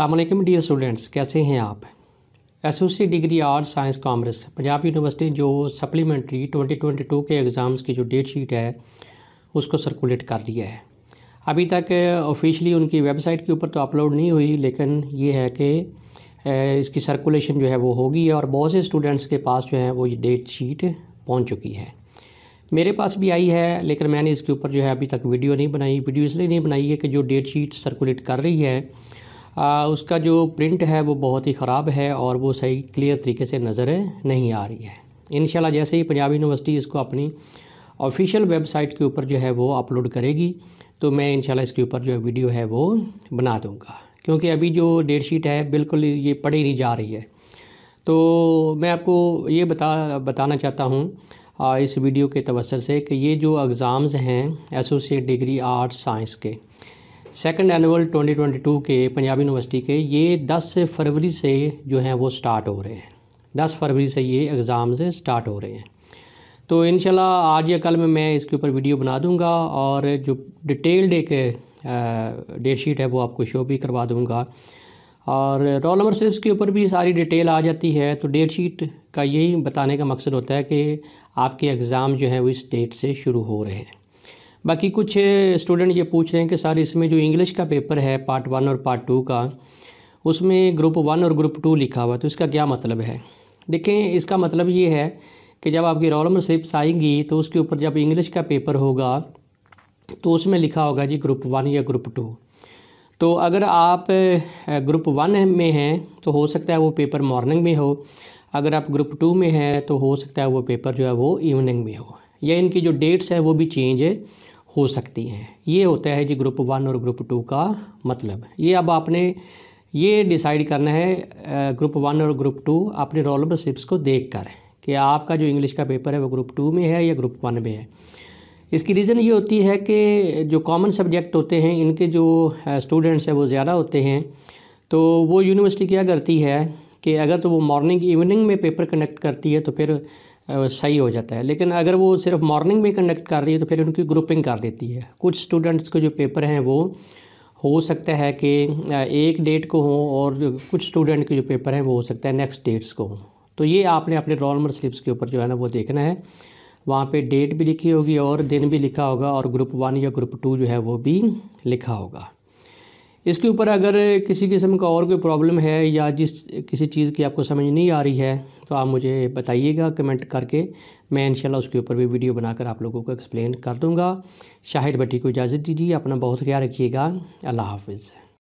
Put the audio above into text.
अल्लाम dear students कैसे हैं आप associate degree arts science commerce Punjab university जो सप्लीमेंट्री 2022 के एग्ज़ाम्स की जो डेट शीट है उसको सर्कुलेट कर दिया है अभी तक ऑफिशियली उनकी वेबसाइट के ऊपर तो अपलोड नहीं हुई लेकिन ये है कि इसकी सर्कुलेशन जो है वो होगी और बहुत से स्टूडेंट्स के पास जो है वो ये डेट शीट पहुँच चुकी है मेरे पास भी आई है लेकिन मैंने इसके ऊपर जो है अभी तक वीडियो नहीं बनाई वीडियो इसलिए नहीं बनाई है कि जो डेट शीट सर्कुलेट कर रही है आ, उसका जो प्रिंट है वो बहुत ही ख़राब है और वो सही क्लियर तरीके से नज़र नहीं आ रही है इन जैसे ही पंजाब यूनिवर्सिटी इसको अपनी ऑफिशियल वेबसाइट के ऊपर जो है वो अपलोड करेगी तो मैं इंशाल्लाह इसके ऊपर जो वीडियो है वो बना दूँगा क्योंकि अभी जो डेट शीट है बिल्कुल ये पढ़ी नहीं जा रही है तो मैं आपको ये बता बताना चाहता हूँ इस वीडियो के तवसर से कि ये जो एग्ज़ाम्स हैं एसोसिएट डिग्री आर्ट्स साइंस के सेकेंड एनुअल 2022 के पंजाब यूनिवर्सिटी के ये 10 फरवरी से जो हैं वो स्टार्ट हो रहे हैं 10 फरवरी से ये एग्ज़ाम्स स्टार्ट हो रहे हैं तो इन आज या कल में मैं इसके ऊपर वीडियो बना दूँगा और जो डिटेल्ड एक डेट शीट है वो आपको शो भी करवा दूँगा और रोल नंबर सिर्फ के ऊपर भी सारी डिटेल आ जाती है तो डेट शीट का यही बताने का मकसद होता है कि आपके एग्ज़ाम जो है वो इस डेट से शुरू हो रहे हैं बाकी कुछ स्टूडेंट ये पूछ रहे हैं कि सर इसमें जो इंग्लिश का पेपर है पार्ट वन और पार्ट टू का उसमें ग्रुप वन और ग्रुप टू लिखा हुआ तो इसका क्या मतलब है देखें इसका मतलब ये है कि जब आपकी रोल नंबर स्लिप्स आएंगी तो उसके ऊपर जब इंग्लिश का पेपर होगा तो उसमें लिखा होगा जी ग्रुप वन या ग्रुप टू तो अगर आप ग्रुप वन में हैं तो हो सकता है वो पेपर मॉर्निंग में हो अगर आप ग्रुप टू में हैं तो हो सकता है वो पेपर जो है वो इवनिंग में हो या इनकी जो डेट्स हैं वो भी चेंज है हो सकती हैं ये होता है जी ग्रुप वन और ग्रुप टू का मतलब ये अब आपने ये डिसाइड करना है ग्रुप वन और ग्रुप टू अपने रोल नंबर स्लिप्स को देख कर कि आपका जो इंग्लिश का पेपर है वो ग्रुप टू में है या ग्रुप वन में है इसकी रीज़न ये होती है कि जो कॉमन सब्जेक्ट होते हैं इनके जो स्टूडेंट्स हैं वो ज़्यादा होते हैं तो वो यूनिवर्सिटी क्या करती है कि अगर तो वो मॉर्निंग इवनिंग में पेपर कनेक्ट करती है तो फिर सही हो जाता है लेकिन अगर वो सिर्फ मॉर्निंग में कंडक्ट कर रही है तो फिर उनकी ग्रुपिंग कर देती है कुछ स्टूडेंट्स के जो पेपर हैं वो हो सकता है कि एक डेट को हो और कुछ स्टूडेंट के जो पेपर हैं वो हो सकता है नेक्स्ट डेट्स को तो ये आपने अपने रोल नंबर स्लिप्स के ऊपर जो है ना वो देखना है वहाँ पे डेट भी लिखी होगी और दिन भी लिखा होगा और ग्रुप वन या ग्रुप टू जो है वो भी लिखा होगा इसके ऊपर अगर किसी किस्म का और कोई प्रॉब्लम है या जिस किसी चीज़ की आपको समझ नहीं आ रही है तो आप मुझे बताइएगा कमेंट करके मैं इनशाला उसके ऊपर भी वीडियो बनाकर आप लोगों को एक्सप्लेन कर दूंगा शाहिद भट्टी को इजाज़त दीजिए अपना बहुत ख्याल रखिएगा अल्लाह हाफिज़